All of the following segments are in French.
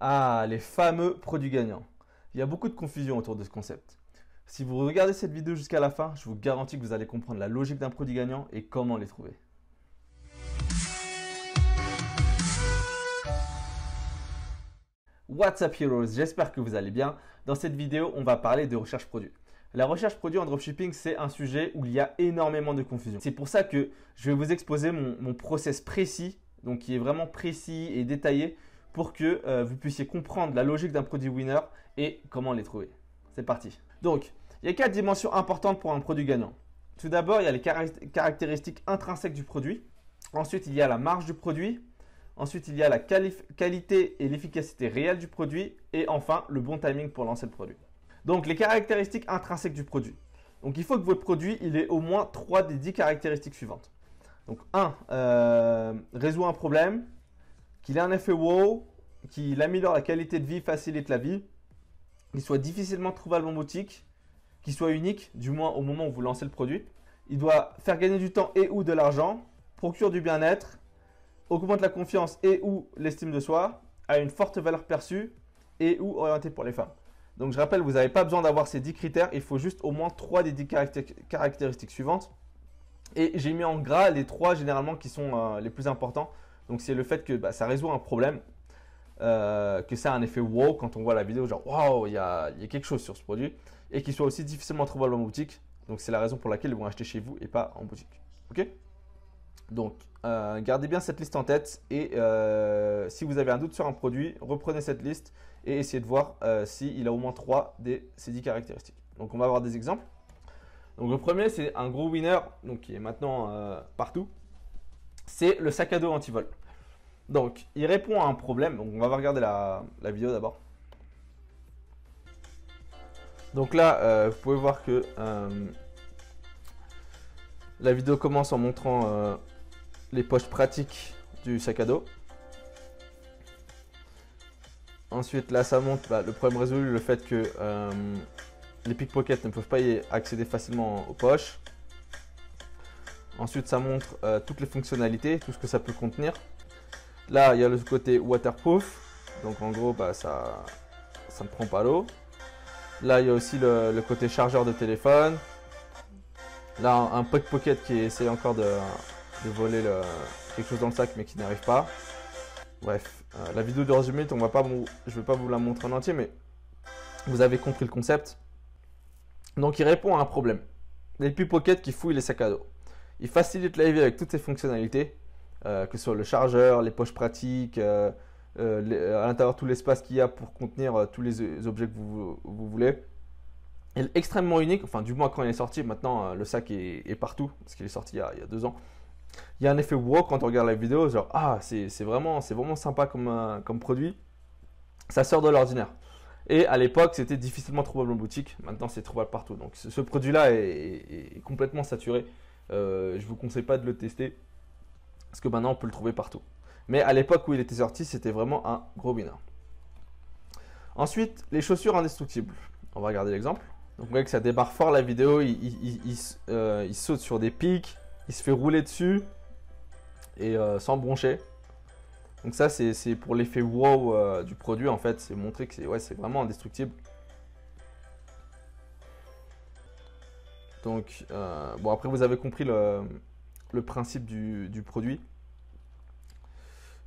Ah, les fameux produits gagnants. Il y a beaucoup de confusion autour de ce concept. Si vous regardez cette vidéo jusqu'à la fin, je vous garantis que vous allez comprendre la logique d'un produit gagnant et comment les trouver. What's up Heroes, j'espère que vous allez bien. Dans cette vidéo, on va parler de recherche produit. La recherche produit en dropshipping, c'est un sujet où il y a énormément de confusion. C'est pour ça que je vais vous exposer mon, mon process précis, donc qui est vraiment précis et détaillé pour que euh, vous puissiez comprendre la logique d'un produit winner et comment les trouver. C'est parti. Donc, il y a quatre dimensions importantes pour un produit gagnant. Tout d'abord, il y a les caractéristiques intrinsèques du produit. Ensuite, il y a la marge du produit. Ensuite, il y a la qualité et l'efficacité réelle du produit. Et enfin, le bon timing pour lancer le produit. Donc, les caractéristiques intrinsèques du produit. Donc, il faut que votre produit il ait au moins trois des dix caractéristiques suivantes. Donc, 1. Euh, résout un problème qu'il ait un effet wow, qu'il améliore la qualité de vie, facilite la vie, qu'il soit difficilement trouvable en boutique, qu'il soit unique, du moins au moment où vous lancez le produit. Il doit faire gagner du temps et ou de l'argent, procure du bien-être, augmente la confiance et ou l'estime de soi, a une forte valeur perçue et ou orientée pour les femmes. Donc je rappelle, vous n'avez pas besoin d'avoir ces 10 critères, il faut juste au moins 3 des 10 caractéristiques suivantes. Et j'ai mis en gras les 3 généralement qui sont euh, les plus importants donc c'est le fait que bah, ça résout un problème, euh, que ça a un effet wow quand on voit la vidéo, genre waouh, il y, a, quelque chose sur ce produit, et qu'il soit aussi difficilement trouvable en boutique. Donc c'est la raison pour laquelle ils vont acheter chez vous et pas en boutique. Ok Donc euh, gardez bien cette liste en tête et euh, si vous avez un doute sur un produit, reprenez cette liste et essayez de voir s'il a au moins 3 des ces 10 caractéristiques. Donc on va avoir des exemples. Donc le premier c'est un gros winner, donc qui est maintenant partout c'est le sac à dos vol Donc, il répond à un problème. Donc, on va regarder la, vidéo d'abord. Donc là, euh, vous pouvez voir que euh, la vidéo commence en montrant euh, les poches pratiques du sac à dos. Ensuite, là, ça montre bah, le problème résolu, le fait que les pickpockets ne peuvent pas y accéder facilement aux poches. Ensuite, ça montre euh, toutes les fonctionnalités, tout ce que ça peut contenir. Là, il y a le côté waterproof. Donc en gros, bah, ça, ça ne prend pas l'eau. Là, il y a aussi le, côté chargeur de téléphone. Là, un, Puck Pocket qui essaie encore de, voler quelque chose dans le sac mais qui n'arrive pas. Bref, euh, la vidéo de résumé, on va pas je ne vais pas vous la montrer en entier, mais vous avez compris le concept. Donc, il répond à un problème. Les pickpockets pockets qui fouillent les sacs à dos. Il facilite la vie avec toutes ses fonctionnalités, euh, que ce soit le chargeur, les poches pratiques, euh, euh, à l'intérieur tout l'espace qu'il y a pour contenir tous les, objets que vous, voulez. Il est extrêmement unique, enfin du moins quand il est sorti, maintenant le sac est, partout, parce qu'il est sorti il y, a, deux ans. Il y a un effet wow quand on regarde la vidéo, genre ah c'est vraiment, vraiment sympa comme, comme produit, ça sort de l'ordinaire. Et à l'époque, c'était difficilement trouvable en boutique. Maintenant, c'est trouvable partout. Donc, ce, produit-là est, complètement saturé. Euh, je vous conseille pas de le tester parce que maintenant on peut le trouver partout. Mais à l'époque où il était sorti, c'était vraiment un gros winner. Ensuite, les chaussures indestructibles. On va regarder l'exemple. Donc vous voyez que ça débarre fort la vidéo, il, euh, saute sur des pics, il se fait rouler dessus et euh, sans broncher. Donc ça c'est pour l'effet wow du produit en fait, c'est montrer que c'est ouais, vraiment indestructible. Donc, euh, bon, après, vous avez compris le, principe du, produit.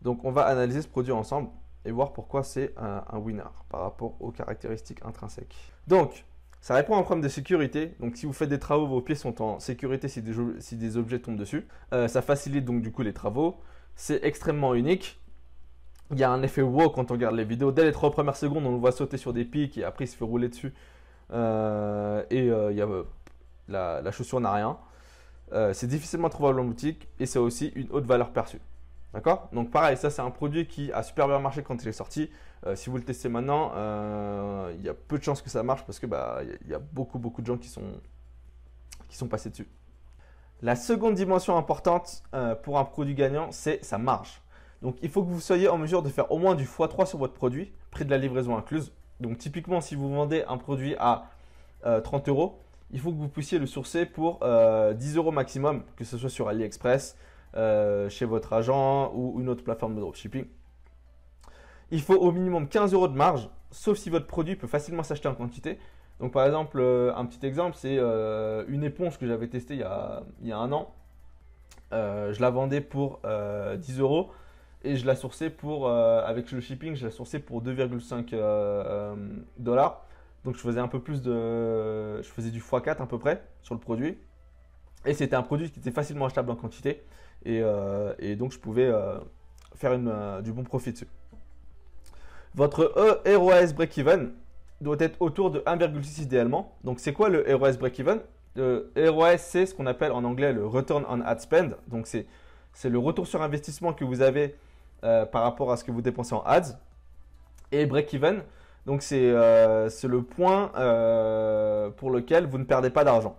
Donc, on va analyser ce produit ensemble et voir pourquoi c'est euh, un, winner par rapport aux caractéristiques intrinsèques. Donc, ça répond à un problème de sécurité. Donc, si vous faites des travaux, vos pieds sont en sécurité si des, objets tombent dessus. Euh, ça facilite donc du coup les travaux. C'est extrêmement unique. Il y a un effet wow quand on regarde les vidéos. Dès les trois premières secondes, on le voit sauter sur des pics et après il se fait rouler dessus. et il y a la, chaussure n'a rien. Euh, c'est difficilement trouvable en boutique et c'est aussi une haute valeur perçue. D'accord Donc pareil, ça c'est un produit qui a super bien marché quand il est sorti. Euh, si vous le testez maintenant, euh, il y a peu de chances que ça marche parce que bah, il y a beaucoup beaucoup de gens qui sont, qui sont passés dessus. La seconde dimension importante pour un produit gagnant, c'est sa marge. Donc il faut que vous soyez en mesure de faire au moins du x3 sur votre produit, prix de la livraison incluse. Donc typiquement, si vous vendez un produit à 30 euros, il faut que vous puissiez le sourcer pour 10 euh, euros maximum, que ce soit sur AliExpress, euh, chez votre agent ou une autre plateforme de dropshipping. Il faut au minimum 15 euros de marge, sauf si votre produit peut facilement s'acheter en quantité. Donc par exemple, euh, un petit exemple, c'est une éponge que j'avais testée il y, a, il y a, un an. je la vendais pour 10 euros et je la sourçais pour, avec le shipping, je la sourçais pour 2,5 dollars. Donc je faisais un peu plus de. Je faisais du x4 à peu près sur le produit. Et c'était un produit qui était facilement achetable en quantité. Et, euh, et donc je pouvais euh, faire une, euh, du bon profit dessus. Votre e ROAS break-even doit être autour de 1,6 idéalement. Donc c'est quoi le ROAS break-even Le ROAS, c'est ce qu'on appelle en anglais le return on ad spend. Donc c'est le retour sur investissement que vous avez par rapport à ce que vous dépensez en ads. Et break-even, donc euh, c'est le point euh, pour lequel vous ne perdez pas d'argent.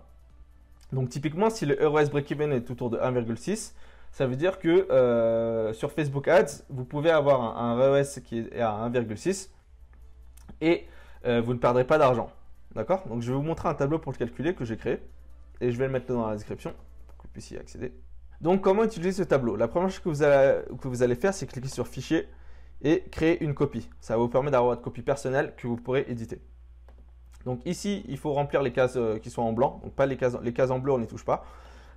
Donc typiquement, si le EOS break-even est autour de 1,6, ça veut dire que euh, sur Facebook Ads, vous pouvez avoir un, EOS qui est à 1,6 et vous ne perdrez pas d'argent. D'accord Donc je vais vous montrer un tableau pour le calculer que j'ai créé et je vais le mettre dans la description pour que vous puissiez y accéder. Donc comment utiliser ce tableau La première chose que vous allez, que vous allez faire, c'est cliquer sur Fichier et créer une copie. Ça vous permet d'avoir votre copie personnelle que vous pourrez éditer. Donc ici, il faut remplir les cases euh, qui sont en blanc, donc pas les cases, les cases en bleu, on n'y touche pas.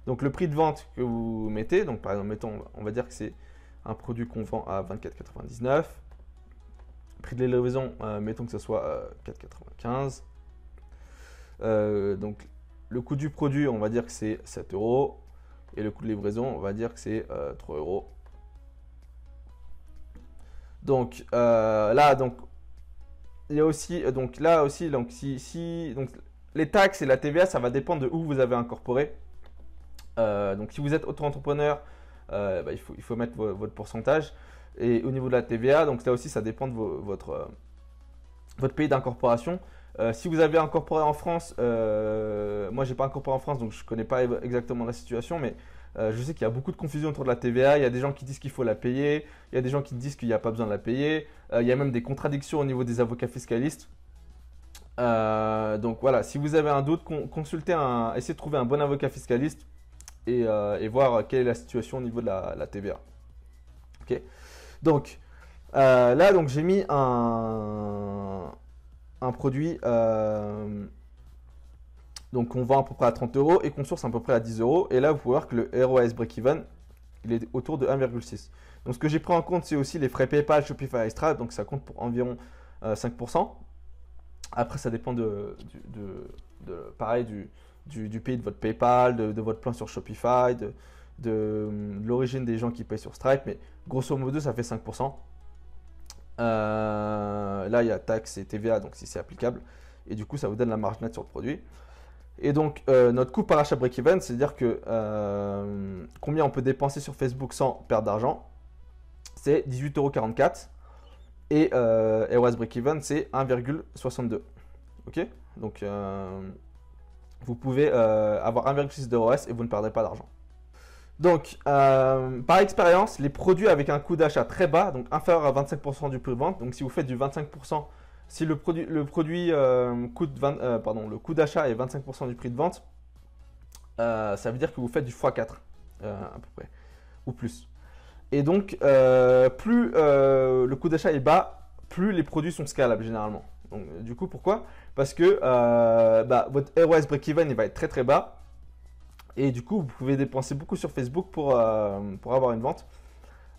Donc le prix de vente que vous mettez, donc par exemple, mettons, on va dire que c'est un produit qu'on vend à 24,99. Prix de livraison, euh, mettons que ce soit 4,95. Euh, donc le coût du produit, on va dire que c'est 7 euros. Et le coût de livraison, on va dire que c'est 3 euros. Donc euh, là, donc il y a aussi euh, donc là aussi donc si, donc les taxes et la TVA, ça va dépendre de où vous avez incorporé. Euh, donc si vous êtes auto-entrepreneur, bah, il, faut, mettre votre pourcentage. Et au niveau de la TVA, donc là aussi, ça dépend de votre, votre pays d'incorporation. si vous avez incorporé en France, moi n'ai pas incorporé en France, donc je connais pas exactement la situation, mais euh, je sais qu'il y a beaucoup de confusion autour de la TVA. Il y a des gens qui disent qu'il faut la payer. Il y a des gens qui disent qu'il n'y a pas besoin de la payer. Euh, il y a même des contradictions au niveau des avocats fiscalistes. Euh, donc voilà, si vous avez un doute, consultez un, essayez de trouver un bon avocat fiscaliste et, voir quelle est la situation au niveau de la, TVA. Ok. Donc là, donc j'ai mis un un produit. Donc on vend à peu près à 30 euros et qu'on source à peu près à 10 euros. Et là, vous pouvez voir que le ROAS break-even, il est autour de 1,6. Donc ce que j'ai pris en compte, c'est aussi les frais PayPal, Shopify Stripe. Donc ça compte pour environ 5%. Euh, Après, ça dépend de, pareil, du, du, pays de votre PayPal, de, votre plan sur Shopify, de, l'origine des gens qui payent sur Stripe. Mais grosso modo, ça fait 5%. Euh, là, il y a taxes et TVA, donc si c'est applicable. Et du coup, ça vous donne la marge nette sur le produit. Et donc, euh, notre coût par achat break-even, c'est-à-dire que euh, combien on peut dépenser sur Facebook sans perdre d'argent, c'est 18,44€. Et euh, breakeven, break-even, c'est 1,62. Ok Donc, euh, vous pouvez avoir 1,6 d'OS et vous ne perdrez pas d'argent. Donc, par expérience, les produits avec un coût d'achat très bas, donc inférieur à 25% du prix de vente, donc si vous faites du 25% si le produit, le produit euh, coûte euh, pardon, le coût d'achat est 25% du prix de vente, euh, ça veut dire que vous faites du x4 à peu près, ou plus. Et donc, plus le coût d'achat est bas, plus les produits sont scalables généralement. du coup, pourquoi Parce que bah, votre ROS break-even il va être très très bas. Et du coup, vous pouvez dépenser beaucoup sur Facebook pour avoir une vente.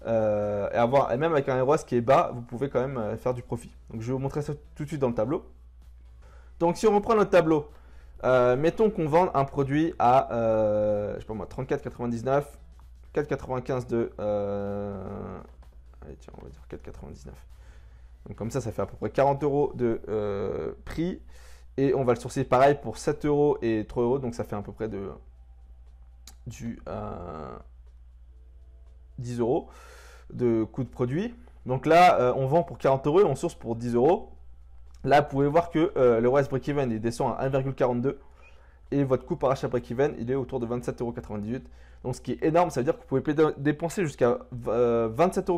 Euh, et, avoir, même avec un ROAS qui est bas, vous pouvez quand même euh, faire du profit. Donc je vais vous montrer ça tout de suite dans le tableau. Donc si on reprend notre tableau, euh, mettons qu'on vende un produit à je moi 34,99, 4,95 de allez tiens on va dire 4,99. Donc comme ça ça fait à peu près 40 euros de prix et on va le sourcer pareil pour 7 euros et 3 euros donc ça fait à peu près de du 10 euros de coût de produit. Donc là, euh, on vend pour 40 euros et on source pour 10 euros. Là, vous pouvez voir que euh, le break-even il descend à 1,42 et votre coût par achat break-even il est autour de 27,98 Donc ce qui est énorme, ça veut dire que vous pouvez dépenser jusqu'à 27,98€ 27,98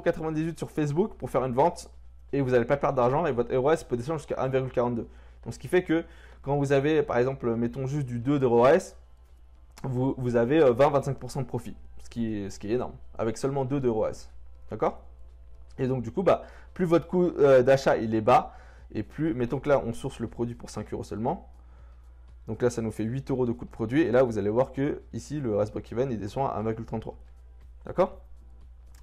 euh, sur Facebook pour faire une vente et vous n'allez pas perdre d'argent et votre ROAS peut descendre jusqu'à 1,42. Donc ce qui fait que quand vous avez par exemple, mettons juste du 2 de vous, vous avez 20-25% de profit, ce qui, est, ce qui est énorme, avec seulement 2 de D'accord Et donc du coup, bah, plus votre coût euh, d'achat il est bas, et plus, mettons que là, on source le produit pour 5 euros seulement. Donc là, ça nous fait 8 euros de coût de produit. Et là, vous allez voir que ici, le reste break-even, il descend à 1,33. D'accord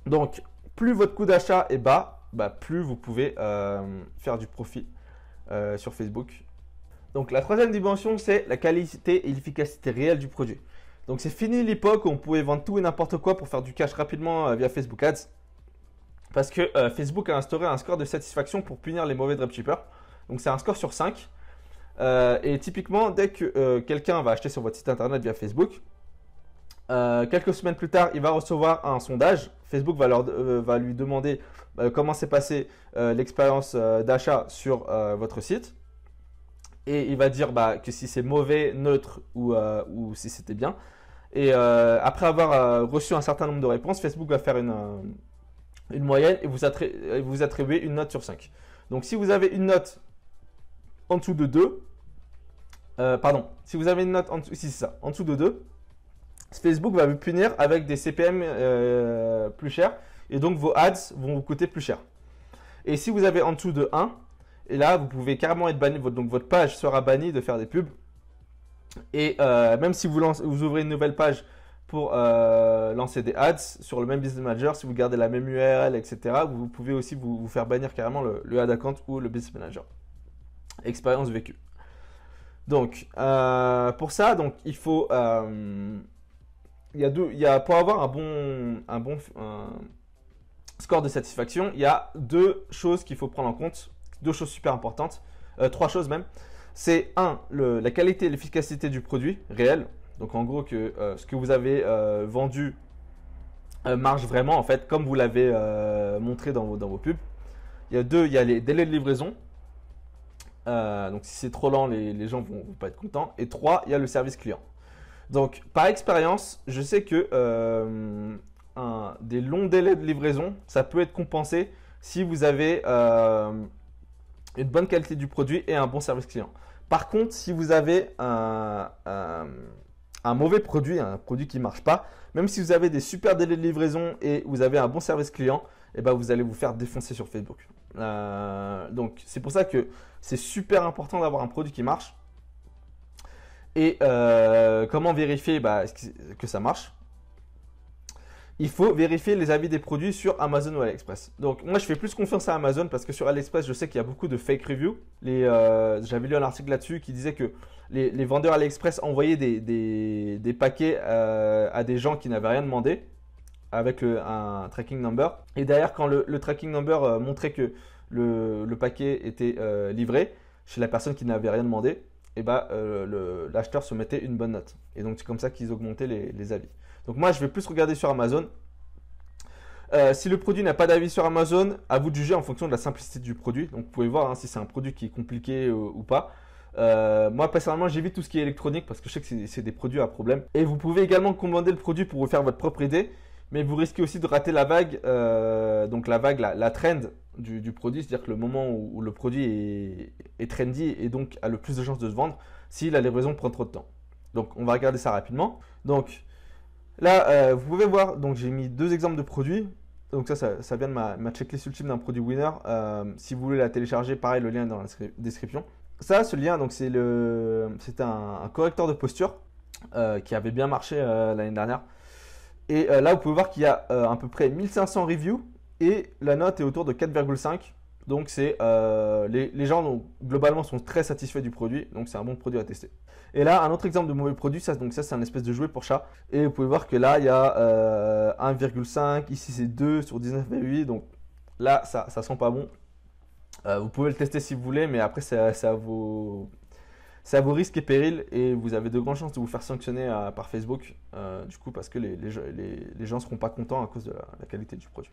Donc, plus votre coût d'achat est bas, bah, plus vous pouvez euh, faire du profit euh, sur Facebook. Donc, la troisième dimension, c'est la qualité et l'efficacité réelle du produit. Donc, c'est fini l'époque où on pouvait vendre tout et n'importe quoi pour faire du cash rapidement via Facebook Ads parce que euh, Facebook a instauré un score de satisfaction pour punir les mauvais dropshippers. Donc c'est un score sur 5. Euh, et typiquement, dès que euh, quelqu'un va acheter sur votre site internet via Facebook, quelques semaines plus tard, il va recevoir un sondage. Facebook va, va lui demander comment s'est passée l'expérience d'achat sur votre site. Et il va dire bah, que si c'est mauvais, neutre ou si c'était bien. Et après avoir reçu un certain nombre de réponses, Facebook va faire une, une moyenne et vous, attribuez, vous attribuez une note sur 5. Donc si vous avez une note en dessous de 2, euh, pardon, si vous avez une note en dessous, ça, en dessous de 2, Facebook va vous punir avec des CPM euh, plus chers et donc vos ads vont vous coûter plus cher. Et si vous avez en dessous de 1, et là vous pouvez carrément être banni, donc votre page sera bannie de faire des pubs. Et euh, même si vous, lancez, vous ouvrez une nouvelle page pour euh, lancer des ads sur le même business manager. Si vous gardez la même URL, etc., vous pouvez aussi vous, faire bannir carrément le, le, ad account ou le business manager. Expérience vécue. Donc, euh, pour ça, donc, il faut. Euh, il, y a deux, il y a, pour avoir un bon, un bon score de satisfaction, il y a deux choses qu'il faut prendre en compte, deux choses super importantes, trois choses même. C'est un, le, la qualité et l'efficacité du produit réel, donc en gros, que euh, ce que vous avez euh, vendu euh, marche vraiment, en fait, comme vous l'avez montré dans vos, dans vos pubs. Il y a deux, il y a les délais de livraison. donc si c'est trop lent, les, gens vont, vont, pas être contents. Et trois, il y a le service client. Donc par expérience, je sais que des longs délais de livraison, ça peut être compensé si vous avez une bonne qualité du produit et un bon service client. Par contre, si vous avez un, un mauvais produit, un produit qui ne marche pas, même si vous avez des super délais de livraison et vous avez un bon service client, eh ben vous allez vous faire défoncer sur Facebook. Euh, donc c'est pour ça que c'est super important d'avoir un produit qui marche. Et euh, comment vérifier bah, que ça marche il faut vérifier les avis des produits sur Amazon ou AliExpress. Donc moi je fais plus confiance à Amazon parce que sur AliExpress je sais qu'il y a beaucoup de fake reviews. Euh, j'avais lu un article là-dessus qui disait que les, vendeurs AliExpress envoyaient des, des, paquets euh, à des gens qui n'avaient rien demandé avec un tracking number. Et derrière quand le, tracking number euh, montrait que le, paquet était livré chez la personne qui n'avait rien demandé, et eh ben, l'acheteur se mettait une bonne note. Et donc c'est comme ça qu'ils augmentaient les avis. Donc moi, je vais plus regarder sur Amazon. Euh, si le produit n'a pas d'avis sur Amazon, à vous de juger en fonction de la simplicité du produit. Donc vous pouvez voir hein, si c'est un produit qui est compliqué euh, ou pas. Euh, moi personnellement j'évite tout ce qui est électronique parce que je sais que c'est des produits à problème. Et vous pouvez également commander le produit pour vous faire votre propre idée, mais vous risquez aussi de rater la vague, donc la vague, la, trend du, produit, c'est-à-dire que le moment où, le produit est, est, trendy et donc a le plus de chances de se vendre si la livraison prend trop de temps. Donc on va regarder ça rapidement. Donc Là, euh, vous pouvez voir, donc j'ai mis deux exemples de produits. Donc ça, ça, vient de ma, checklist ultime d'un produit winner. Euh, si vous voulez la télécharger, pareil, le lien est dans la description. Ça, ce lien, donc c'est le, c'est un, correcteur de posture euh, qui avait bien marché l'année dernière. Et là, vous pouvez voir qu'il y a à peu près 1500 reviews et la note est autour de 4,5. Donc c'est euh, les, gens globalement sont très satisfaits du produit, donc c'est un bon produit à tester. Et là, un autre exemple de mauvais produit, ça, donc ça c'est un espèce de jouet pour chat. Et vous pouvez voir que là, il y a 1,5, euh, ici c'est 2 sur 19,8, donc là ça, ça sent pas bon. Euh, vous pouvez le tester si vous voulez, mais après ça, C'est à vos risques et périls et vous avez de grandes chances de vous faire sanctionner par Facebook, du coup, parce que les, les, gens ne seront pas contents à cause de la qualité du produit.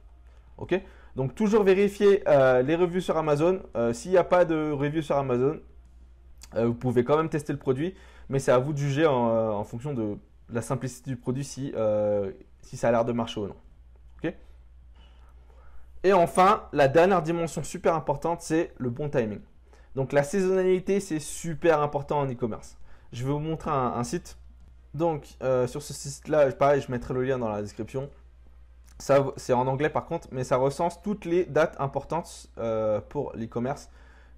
Ok Donc toujours vérifier euh, les revues sur Amazon. Euh, s'il n'y a pas de revues sur Amazon, euh, vous pouvez quand même tester le produit, mais c'est à vous de juger en, fonction de la simplicité du produit si, ça a l'air de marcher ou non. Ok Et enfin, la dernière dimension super importante, c'est le bon timing. Donc la saisonnalité, c'est super important en e-commerce. Je vais vous montrer un, un site. Donc sur ce site-là, pareil, je mettrai le lien dans la description. Ça, c'est en anglais par contre, mais ça recense toutes les dates importantes euh, pour l'e-commerce.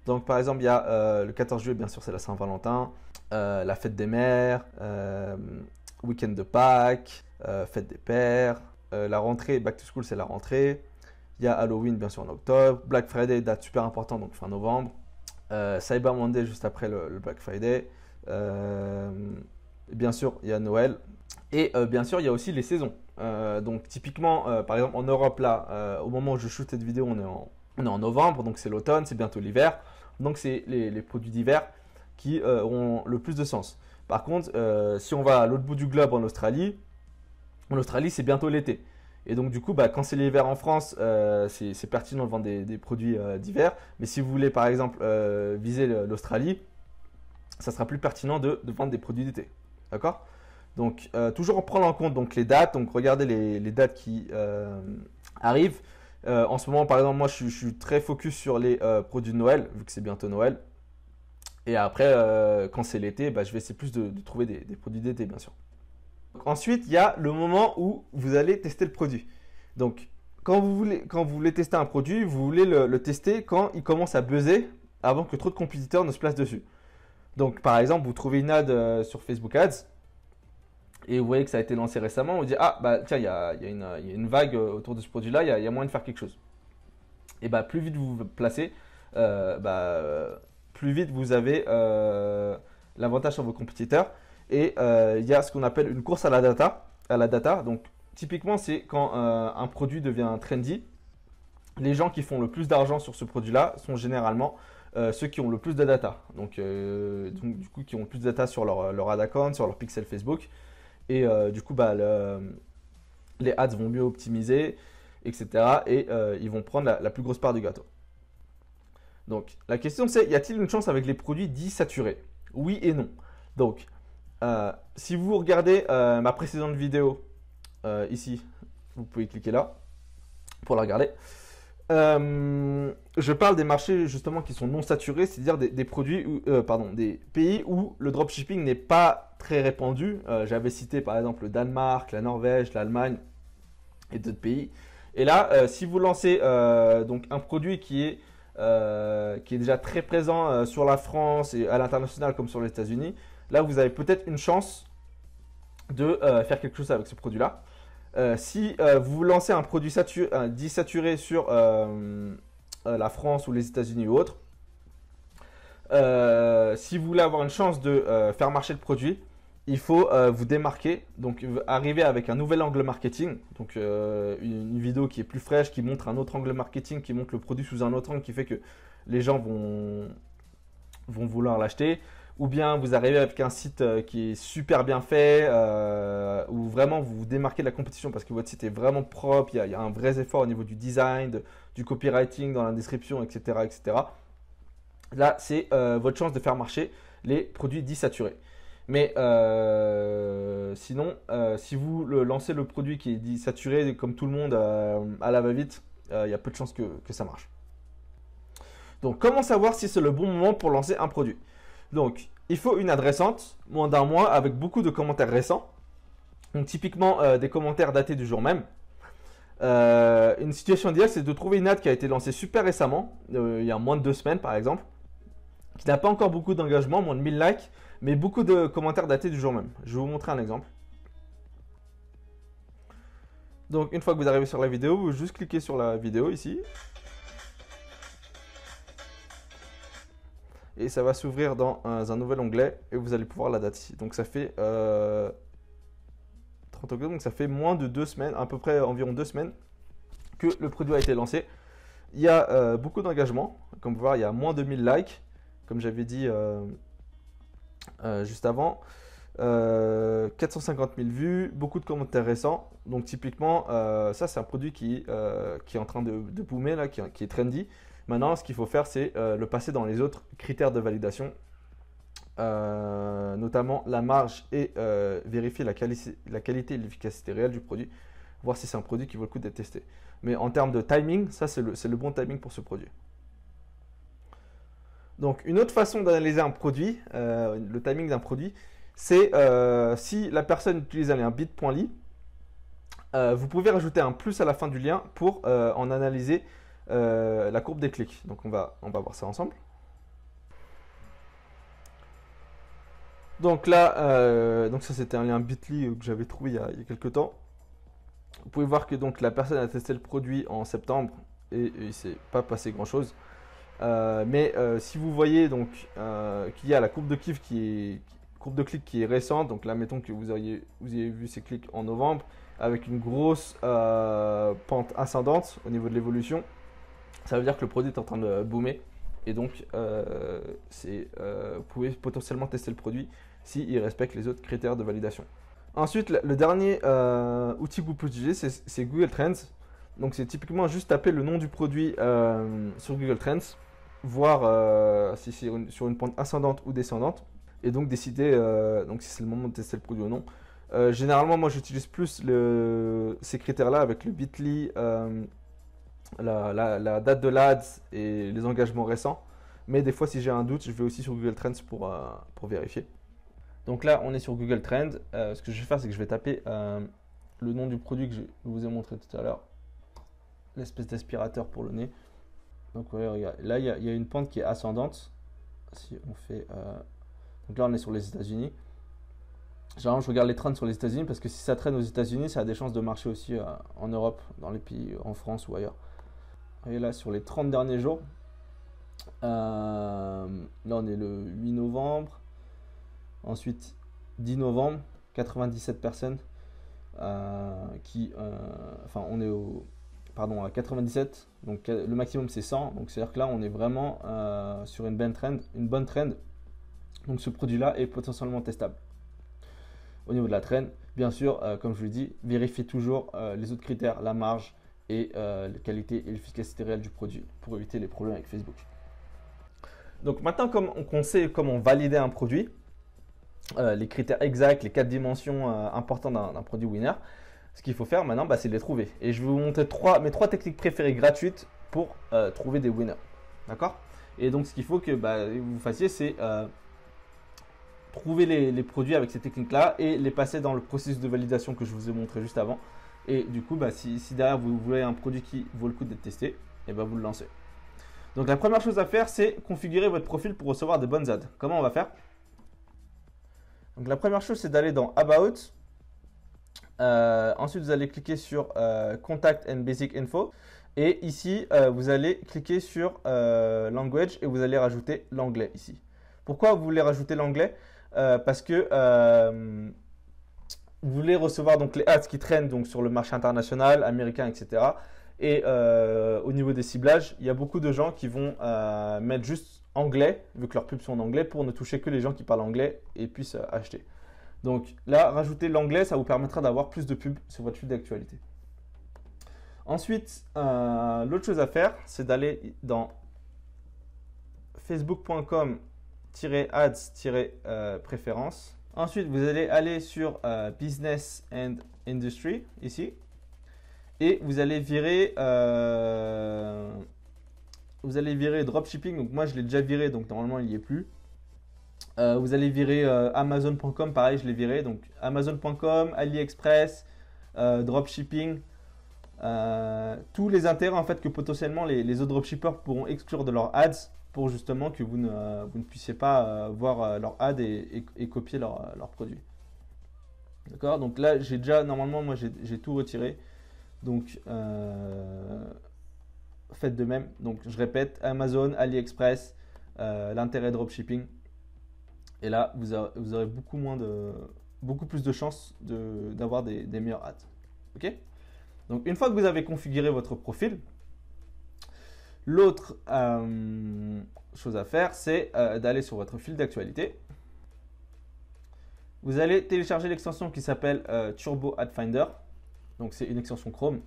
Donc par exemple, il y a euh, le 14 juillet, bien sûr, c'est la Saint-Valentin, euh, la fête des mères, week-end de Pâques, fête des pères, la rentrée, back to school, c'est la rentrée. Il y a Halloween, bien sûr, en octobre. Black Friday, date super importante, donc fin novembre. Cyber Monday, juste après le, le Black Friday. bien sûr, il y a Noël. Et bien sûr, il y a aussi les saisons. Euh, donc typiquement, euh, par exemple en Europe là, euh, au moment où je shoot cette vidéo, on est en, novembre, donc c'est l'automne, c'est bientôt l'hiver. Donc c'est les, produits d'hiver qui ont le plus de sens. Par contre, si on va à l'autre bout du globe en Australie, en Australie c'est bientôt l'été. Et donc du coup, bah, quand c'est l'hiver en France, c'est pertinent de vendre des, produits d'hiver. Mais si vous voulez par exemple viser l'Australie, ça sera plus pertinent de vendre des produits d'été. D'accord donc, euh, toujours en prenant en compte donc, les dates, donc regardez les, dates qui euh, arrivent. Euh, en ce moment, par exemple, moi, je, suis très focus sur les produits de Noël, vu que c'est bientôt Noël. Et après, quand c'est l'été, bah, je vais essayer plus de, trouver des, produits d'été, bien sûr. Ensuite, il y a le moment où vous allez tester le produit. Donc, quand vous voulez, quand vous voulez tester un produit, vous voulez le, le tester quand il commence à buzzer, avant que trop de compétiteurs ne se placent dessus. Donc, par exemple, vous trouvez une ad sur Facebook Ads, et vous voyez que ça a été lancé récemment, on dit ah bah tiens il y a, euh, une vague euh, autour de ce produit-là, il y a, moyen de faire quelque chose. Et bah plus vite vous vous placez, euh, bah, plus vite vous avez l'avantage sur vos compétiteurs. Et il y a ce qu'on appelle une course à la data. À la data. Donc typiquement c'est quand un produit devient trendy, les gens qui font le plus d'argent sur ce produit-là sont généralement ceux qui ont le plus de data. Donc, du coup, qui ont plus de data sur leur, leur sur leur pixel Facebook. Et euh, du coup, bah, les ads vont mieux optimiser, etc. Et euh, ils vont prendre la, plus grosse part du gâteau. Donc, la question c'est, y a-t-il une chance avec les produits dits saturés Oui et non. Donc, euh, si vous regardez ma précédente vidéo, ici, vous pouvez cliquer là pour la regarder. je parle des marchés justement qui sont non saturés, c'est-à-dire des, produits, des pays où le dropshipping n'est pas très répandu. Euh, j'avais cité par exemple le Danemark, la Norvège, l'Allemagne et d'autres pays. Et là, euh, si vous lancez euh, donc un produit qui est, qui est déjà très présent sur la France et à l'international comme sur les États-Unis, là vous avez peut-être une chance de faire quelque chose avec ce produit-là. si vous lancez un produit saturé, sur la France ou les États-Unis ou autre, euh, si vous voulez avoir une chance de euh, faire marcher le produit, il faut euh, vous démarquer, donc arriver avec un nouvel angle marketing, donc une, vidéo qui est plus fraîche, qui montre un autre angle marketing, qui montre le produit sous un autre angle, qui fait que les gens vont, vouloir l'acheter. Ou bien vous arrivez avec un site qui est super bien fait, où vraiment vous vous démarquez de la compétition parce que votre site est vraiment propre, il y, a, un vrai effort au niveau du design, du copywriting, dans la description, etc. etc. Là, c'est euh, votre chance de faire marcher les produits dits saturés. Mais euh, sinon, euh, si vous lancez le produit qui est dit saturé, comme tout le monde, à la va-vite, il y a peu de chances que, ça marche. Donc, comment savoir si c'est le bon moment pour lancer un produit Donc, il faut une adressante, moins d'un mois, avec beaucoup de commentaires récents. Donc, typiquement, des commentaires datés du jour même. une situation idéale, c'est de trouver une ad qui a été lancée super récemment, il y a moins de deux semaines par exemple, qui n'a pas encore beaucoup d'engagement, moins de 1000 likes, mais beaucoup de commentaires datés du jour même. Je vais vous montrer un exemple. Donc une fois que vous arrivez sur la vidéo, vous juste cliquez sur la vidéo ici. Et ça va s'ouvrir dans euh, un, nouvel onglet et vous allez pouvoir la date ici. Donc ça fait 30 euh, octobre, donc ça fait moins de deux semaines, à peu près environ deux semaines que le produit a été lancé. Il y a euh, beaucoup d'engagement, comme vous pouvez voir il y a moins de 1000 likes comme j'avais dit euh, euh, juste avant. 450 euh, 000 vues, beaucoup de commentaires récents. Donc typiquement, ça c'est un produit qui, est en train de, de boomer, là, qui, est trendy. Maintenant, ce qu'il faut faire, c'est le passer dans les autres critères de validation. notamment la marge et vérifier la, la, qualité et l'efficacité réelle du produit, voir si c'est un produit qui vaut le coup d'être testé. Mais en termes de timing, ça c'est le, bon timing pour ce produit. Donc une autre façon d'analyser un produit, euh, le timing d'un produit, c'est euh, si la personne utilise un lien bit.ly, euh, vous pouvez rajouter un plus à la fin du lien pour en analyser la courbe des clics. Donc on va, voir ça ensemble. Donc là, donc ça c'était un lien bit.ly que j'avais trouvé il y, a, quelques temps. Vous pouvez voir que donc la personne a testé le produit en septembre et, et il ne s'est pas passé grand chose. Euh, mais euh, si vous voyez donc euh, qu'il y a la courbe de kiff qui est courbe de clic qui est récente, donc là mettons que vous auriez ayez vu ces clics en novembre avec une grosse pente ascendante au niveau de l'évolution, ça veut dire que le produit est en train de boomer et donc vous pouvez potentiellement tester le produit s'il respecte les autres critères de validation. Ensuite, le dernier outil que vous pouvez utiliser, c'est Google Trends. Donc c'est typiquement juste taper le nom du produit sur Google Trends voir euh, si c'est sur une pointe ascendante ou descendante, et donc décider euh, donc si c'est le moment de tester le produit ou non. Euh, généralement, moi j'utilise plus ces critères-là avec le bit.ly, la, date de l'ADS et les engagements récents. Mais des fois, si j'ai un doute, je vais aussi sur Google Trends pour, pour vérifier. Donc là, on est sur Google Trends. ce que je vais faire, c'est que je vais taper le nom du produit que je vous ai montré tout à l'heure, l'espèce d'aspirateur pour le nez. Donc là, il y, a une pente qui est ascendante. Si on fait... Euh, donc là, on est sur les États-Unis. Généralement, je regarde les trains sur les États-Unis parce que si ça traîne aux États-Unis, ça a des chances de marcher aussi euh, en Europe, dans les pays, euh, en France ou ailleurs. Et là, sur les 30 derniers jours, là, on est le 8 novembre. Ensuite, 10 novembre, 97 personnes qui. enfin, on est au, pardon, à 97. Donc euh, le maximum c'est 100. Donc c'est-à-dire que là on est vraiment euh, sur une bonne trend, une bonne trend. Donc ce produit-là est potentiellement testable. Au niveau de la trend, bien sûr, euh, comme je vous l'ai dit, vérifiez toujours les autres critères, la marge et la qualité et l'efficacité réelle du produit pour éviter les problèmes avec Facebook. Donc maintenant, comme on sait comment valider un produit, les critères exacts, les quatre dimensions importantes d'un produit winner, ce qu'il faut faire maintenant, bah, c'est de les trouver. Et je vais vous montrer mes trois techniques préférées gratuites pour euh, trouver des winners. D'accord Et donc, ce qu'il faut que bah, vous fassiez, c'est euh, trouver les, produits avec ces techniques-là et les passer dans le processus de validation que je vous ai montré juste avant. Et du coup, bah, si, derrière vous voulez un produit qui vaut le coup d'être testé, et eh ben, vous le lancez. Donc la première chose à faire, c'est configurer votre profil pour recevoir des bonnes ads. Comment on va faire Donc la première chose, c'est d'aller dans About euh, ensuite, vous allez cliquer sur euh, Contact and Basic Info. Et ici, euh, vous allez cliquer sur Language et vous allez rajouter l'anglais ici. Pourquoi vous voulez rajouter l'anglais Parce que vous voulez recevoir donc les ads qui traînent donc sur le marché international, américain, etc. Et au niveau des ciblages, il y a beaucoup de gens qui vont mettre juste anglais, vu que leurs pubs sont en anglais, pour ne toucher que les gens qui parlent anglais et puissent acheter. Donc là, rajouter l'anglais, ça vous permettra d'avoir plus de pubs sur votre fil d'actualité. Ensuite, euh, l'autre chose à faire, c'est d'aller dans facebookcom ads préférences Ensuite, vous allez aller sur euh, Business and Industry, ici. Et vous allez virer... Euh, vous allez virer dropshipping. Donc moi, je l'ai déjà viré, donc normalement, il n'y est plus. Euh, vous allez virer euh, Amazon.com, pareil, je l'ai viré. Donc Amazon.com, AliExpress, euh, Dropshipping, tous les intérêts en fait que potentiellement les, autres dropshippers pourront exclure de leurs ads pour justement que vous ne, puissiez pas voir leurs ads et, copier leurs produits. D'accord Donc là, j'ai déjà, normalement, moi j'ai tout retiré. Donc faites de même. Donc je répète, Amazon, AliExpress, l'intérêt dropshipping et là, vous, aurez beaucoup, moins de, beaucoup plus de chances d'avoir des, des, meilleurs ads. OK Donc, une fois que vous avez configuré votre profil, l'autre euh, chose à faire, c'est euh, d'aller sur votre fil d'actualité. Vous allez télécharger l'extension qui s'appelle euh, Turbo Ad Finder. Donc, c'est une extension Chrome.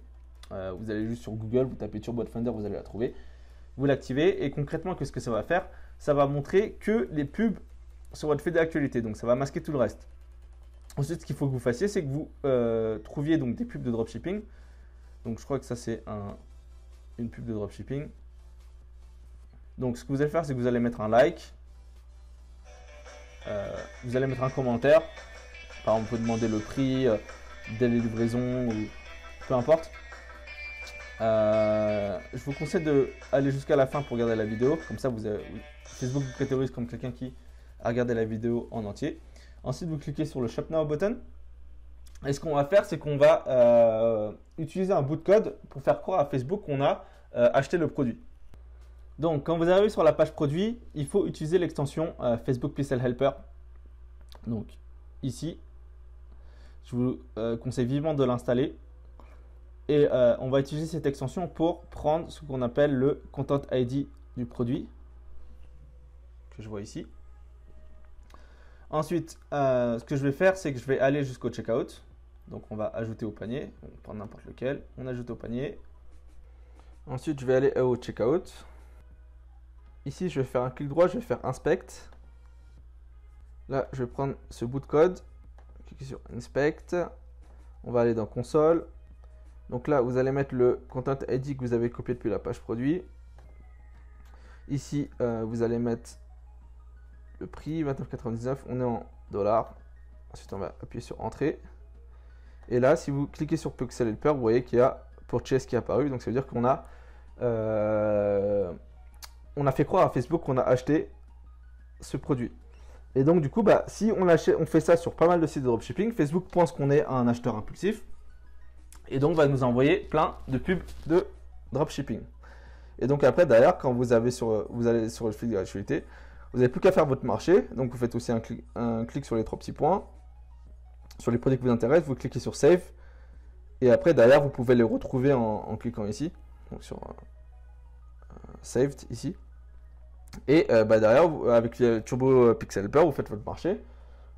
vous allez juste sur Google, vous tapez Turbo Ad Finder, vous allez la trouver. Vous l'activez et concrètement, qu'est-ce que ça va faire ça va montrer que les pubs sur votre fait d'actualité. Donc ça va masquer tout le reste. Ensuite, ce qu'il faut que vous fassiez, c'est que vous euh, trouviez donc des pubs de dropshipping. Donc je crois que ça c'est un, une pub de dropshipping. Donc ce que vous allez faire, c'est que vous allez mettre un like. Euh, vous allez mettre un commentaire. Par exemple, vous demander le prix, euh, délai de livraison, peu importe. je vous conseille de aller jusqu'à la fin pour regarder la vidéo. Comme ça, vous Facebook vous catégorise comme quelqu'un qui à regarder la vidéo en entier. Ensuite, vous cliquez sur le Shop Now button. Et ce qu'on va faire, c'est qu'on va euh, utiliser un bout de code pour faire croire à Facebook qu'on a euh, acheté le produit. Donc, quand vous arrivez sur la page produit, il faut utiliser l'extension euh, Facebook Pixel Helper. Donc, ici, je vous conseille vivement de l'installer. Et on va utiliser cette extension pour prendre ce qu'on appelle le Content ID du produit, que je vois ici. Ensuite, euh, ce que je vais faire, c'est que je vais aller jusqu'au checkout. Donc on va ajouter au panier, on prendre n'importe lequel, on ajoute au panier. Ensuite, je vais aller au checkout. Ici, je vais faire un clic droit, je vais faire inspect. Là, je vais prendre ce bout de code, cliquer sur inspect. On va aller dans console. Donc là, vous allez mettre le content ID que vous avez copié depuis la page produit. Ici, euh, vous allez mettre le prix 29,99. On est en dollars. Ensuite, on va appuyer sur entrée. Et là, si vous cliquez sur Pixel Helper, vous voyez qu'il y a Purchase qui est apparu. Donc, ça veut dire qu'on a, euh, on a fait croire à Facebook qu'on a acheté ce produit. Et donc, du coup, bah, si on, on fait ça sur pas mal de sites de dropshipping, Facebook pense qu'on est un acheteur impulsif. Et donc, va nous envoyer plein de pubs de dropshipping. Et donc, après, d'ailleurs, quand vous, avez sur, vous allez sur le fil de l'actualité vous n'avez plus qu'à faire votre marché. Donc vous faites aussi un, un, clic sur les trois petits points. Sur les produits qui vous intéressent, vous cliquez sur Save. Et après, derrière, vous pouvez les retrouver en, cliquant ici. Donc sur euh, euh, Saved ici. Et euh, bah, derrière, avec le Turbo Pixel Peur, vous faites votre marché.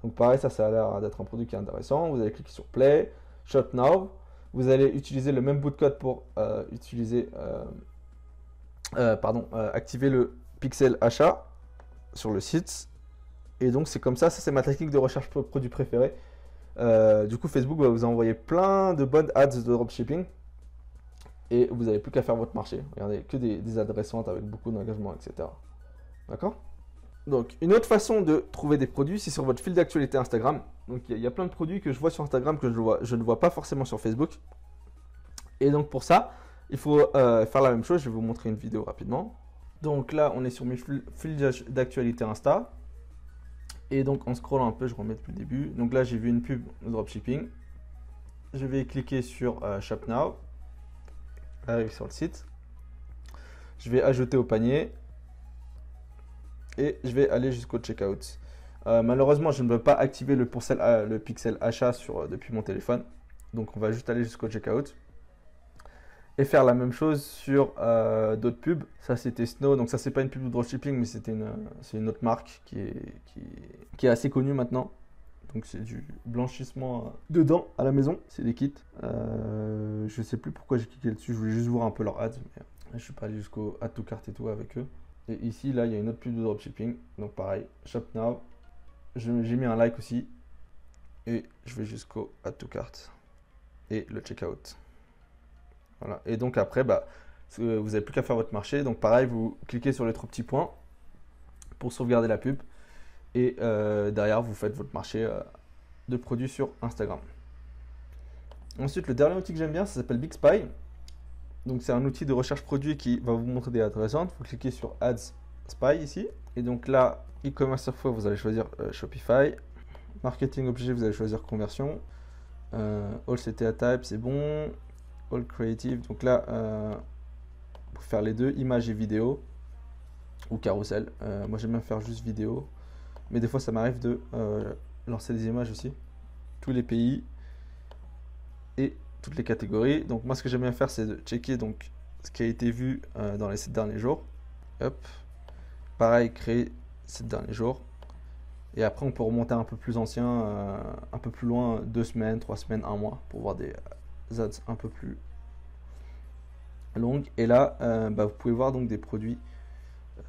Donc pareil, ça, ça a l'air d'être un produit qui est intéressant. Vous allez cliquer sur Play, shot Now. Vous allez utiliser le même bout de code pour utiliser, pardon, activer le pixel achat sur le site. Et donc c'est comme ça, ça c'est ma technique de recherche produit préféré. Euh, du coup Facebook va vous envoyer plein de bonnes ads de dropshipping. Et vous n'avez plus qu'à faire votre marché. Regardez, que des, adressantes avec beaucoup d'engagement, etc. D'accord donc, une autre façon de trouver des produits, c'est sur votre fil d'actualité Instagram. Donc, il y, a plein de produits que je vois sur Instagram que je, vois, je, ne vois pas forcément sur Facebook. Et donc, pour ça, il faut euh, faire la même chose. Je vais vous montrer une vidéo rapidement. Donc là, on est sur mes fils d'actualité Insta. Et donc en scrollant un peu, je remets depuis le début. Donc là, j'ai vu une pub dropshipping. Je vais cliquer sur euh, Shop Now. Arrive sur le site. Je vais ajouter au panier. Et je vais aller jusqu'au checkout. Euh, malheureusement, je ne peux pas activer le, euh, pixel achat depuis mon téléphone. Donc on va juste aller jusqu'au checkout et faire la même chose sur euh, d'autres pubs. Ça, c'était Snow. Donc, ça, c'est pas une pub de dropshipping, mais c'était une, c'est une autre marque qui est, qui, est assez connue maintenant. Donc, c'est du blanchissement euh, dedans à la maison. C'est des kits. Euh, je sais plus pourquoi j'ai cliqué dessus. Je voulais juste voir un peu leurs ads. Mais je suis pas allé jusqu'au add to cart et tout avec eux. Et ici, là, il y a une autre pub de dropshipping. Donc, pareil, shop now. J'ai mis un like aussi. Et je vais jusqu'au add to cart et le checkout. Et donc après, bah, euh, vous n'avez plus qu'à faire votre marché. Donc pareil, vous cliquez sur les trois petits points pour sauvegarder la pub. Et euh, derrière, vous faites votre marché euh, de produits sur Instagram. Ensuite, le dernier outil que j'aime bien, ça s'appelle Big Spy. Donc c'est un outil de recherche produit qui va vous montrer des adressantes. Vous cliquez sur Ads Spy ici. Et donc là, e-commerce fois, vous allez choisir Shopify. Marketing objet, vous allez choisir conversion. all CTA type, c'est bon. Creative. Donc là, euh, pour faire les deux, images et vidéos Ou carousel. Euh, moi, j'aime bien faire juste vidéo. Mais des fois, ça m'arrive de euh, lancer des images aussi. Tous les pays et toutes les catégories. Donc moi, ce que j'aime bien faire, c'est de checker donc, ce qui a été vu dans les sept derniers jours. Hop. Pareil, créer 7 derniers jours. Et après, on peut remonter un peu plus ancien, un peu plus loin, deux semaines, trois semaines, un mois, pour voir des, un peu plus longue. Et là, euh, bah, vous pouvez voir donc des produits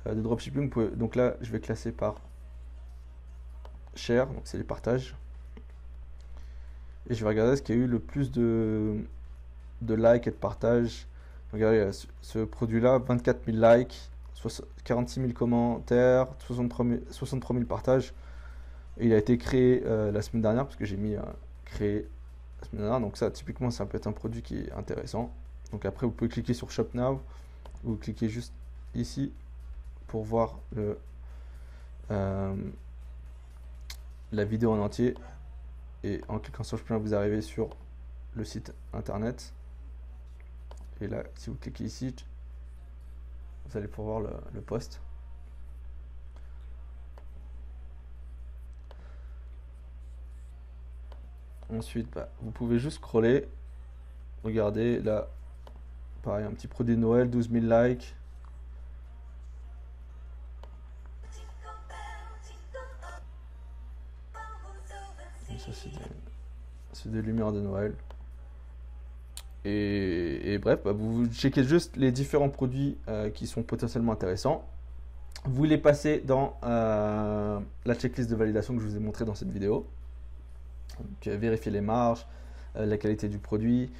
euh, de dropshipping. donc là, je vais classer par share, donc c'est les partages. Et je vais regarder ce qui a eu le plus de, de likes et de partages. Regardez, euh, ce, produit-là, 24 000 likes, 46 000 commentaires, 63 000, partages. il a été créé la semaine dernière, parce que j'ai mis créer donc ça, typiquement, ça peut être un produit qui est intéressant. Donc après, vous pouvez cliquer sur Shop Now ou cliquer juste ici pour voir euh, la vidéo en entier. Et en cliquant sur Shop vous arrivez sur le site internet. Et là, si vous cliquez ici, vous allez pouvoir voir le poste. Ensuite, bah, vous pouvez juste scroller. Regardez, là, pareil, un petit produit de Noël, 12 000 likes. ça, c'est des, lumières de Noël. Et, bref, bah, vous checkez juste les différents produits euh, qui sont potentiellement intéressants vous les passez dans euh, la checklist de validation que je vous ai montré dans cette vidéo. Donc, vérifier les marges, euh, la qualité du produit,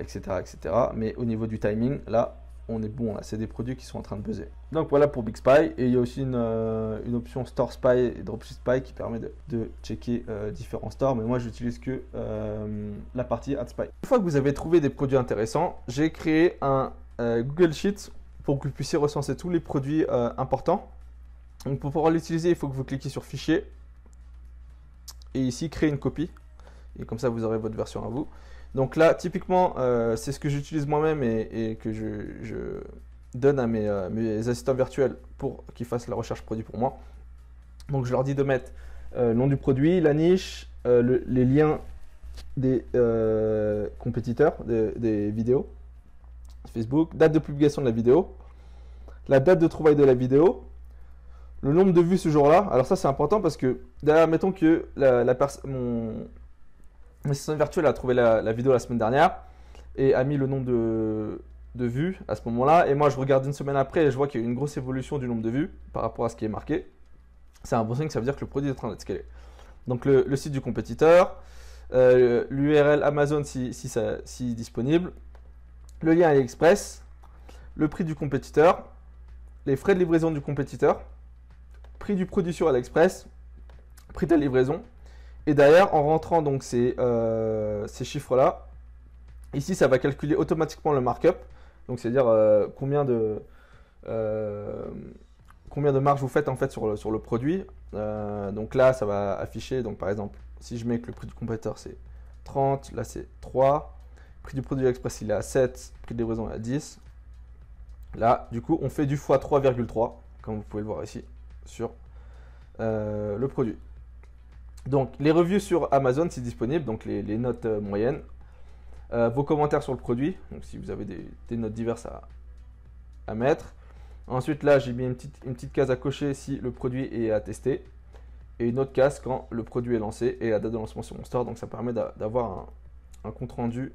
etc., euh, etc. Mais au niveau du timing, là, on est bon. Là, c'est des produits qui sont en train de buzzer. Donc voilà pour Big Spy. Et il y a aussi une, euh, option Store Spy et Dropship Spy qui permet de, checker différents stores. Mais moi, j'utilise que la partie AdSpy. Spy. Une fois que vous avez trouvé des produits intéressants, j'ai créé un Google Sheet pour que vous puissiez recenser tous les produits importants. Donc pour pouvoir l'utiliser, il faut que vous cliquiez sur Fichier, ici créer une copie. Et comme ça, vous aurez votre version à vous. Donc là, typiquement, euh, c'est ce que j'utilise moi-même et, que je, donne à euh, mes, assistants virtuels pour qu'ils fassent la recherche produit pour moi. Donc je leur dis de mettre euh, le nom du produit, la niche, les liens des compétiteurs, des vidéos, Facebook, date de publication de la vidéo, la date de trouvaille de la vidéo, le nombre de vues ce jour-là. Alors ça c'est important parce que derrière, mettons que la, mon assistant virtuel a trouvé la, vidéo la semaine dernière et a mis le nombre de, vues à ce moment-là. Et moi je regarde une semaine après et je vois qu'il y a une grosse évolution du nombre de vues par rapport à ce qui est marqué. C'est un bon signe, ça veut dire que le produit est en train d'être scalé. Donc le, site du compétiteur, euh, l'URL Amazon si, si disponible, le lien AliExpress, le prix du compétiteur, les frais de livraison du compétiteur, prix du produit sur AliExpress, prix de la livraison. Et d'ailleurs, en rentrant donc ces, euh, ces chiffres-là, ici, ça va calculer automatiquement le markup. Donc, c'est-à-dire euh, combien de... Euh, combien de marge vous faites en fait sur le, sur le produit. donc là, ça va afficher, donc par exemple, si je mets que le prix du compétiteur c'est 30, là c'est 3, prix du produit Aliexpress, il est à 7, prix de livraison est à 10. Là, du coup, on fait du x3,3, comme vous pouvez le voir ici sur euh, le produit. Donc les revues sur Amazon, c'est disponible, donc les, notes euh, moyennes. Euh, vos commentaires sur le produit, donc si vous avez des, notes diverses à, à, mettre. Ensuite là, j'ai mis une petite, une petite case à cocher si le produit est à tester. Et une autre case quand le produit est lancé et la date de lancement sur mon store. Donc ça permet d'avoir un, un compte rendu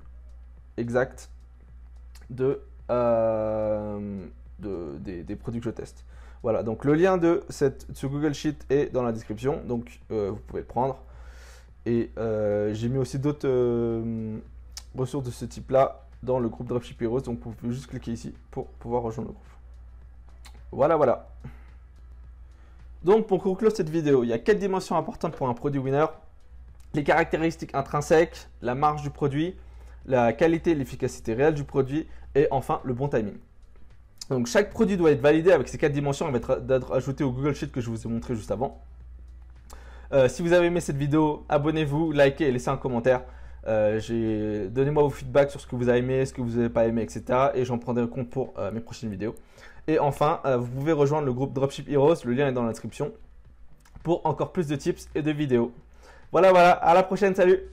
exact de, des produits que je teste. Voilà, donc le lien de, cette, ce Google Sheet est dans la description, donc euh, vous pouvez le prendre. Et euh, j'ai mis aussi d'autres euh, ressources de ce type-là dans le groupe Dropship Heroes, donc vous pouvez juste cliquer ici pour pouvoir rejoindre le groupe. Voilà, voilà. Donc pour conclure cette vidéo, il y a quatre dimensions importantes pour un produit winner. Les caractéristiques intrinsèques, la marge du produit, la qualité et l'efficacité réelle du produit, et enfin le bon timing. Donc chaque produit doit être validé avec ces quatre dimensions et être ajouté au Google Sheet que je vous ai montré juste avant. Euh, si vous avez aimé cette vidéo, abonnez-vous, likez et laissez un commentaire. Euh, donnez-moi vos feedbacks sur ce que vous avez aimé, ce que vous n'avez pas aimé, etc. Et j'en prendrai compte pour euh, mes prochaines vidéos. Et enfin, vous pouvez rejoindre le groupe Dropship Heroes, le lien est dans la description, pour encore plus de tips et de vidéos. Voilà, voilà, à la prochaine, salut